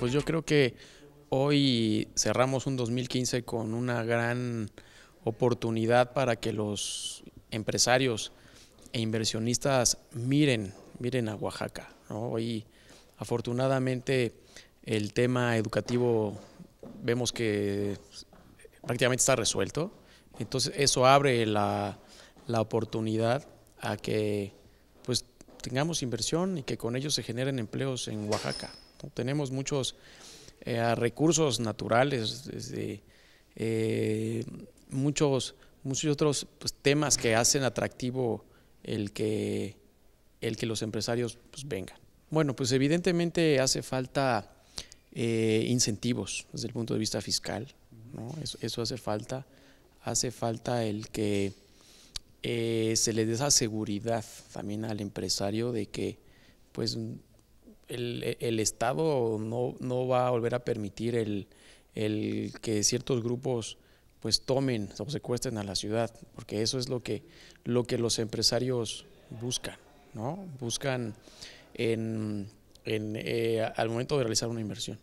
Pues yo creo que hoy cerramos un 2015 con una gran oportunidad para que los empresarios e inversionistas miren, miren a Oaxaca. Hoy, afortunadamente, el tema educativo vemos que prácticamente está resuelto. Entonces, eso abre la, oportunidad a que pues tengamos inversión y que con ello se generen empleos en Oaxaca. Tenemos muchos eh, recursos naturales, eh, muchos, muchos otros pues, temas que hacen atractivo el que, el que los empresarios pues, vengan. Bueno, pues evidentemente hace falta eh, incentivos desde el punto de vista fiscal, eso, hace falta. Hace falta el que se le dé esa seguridad también al empresario de que pues el, Estado no, no, va a volver a permitir el, el que ciertos grupos pues tomen o secuestren a la ciudad, porque eso es lo que, lo que los empresarios buscan, ¿no? Buscan en, en eh, al momento de realizar una inversión.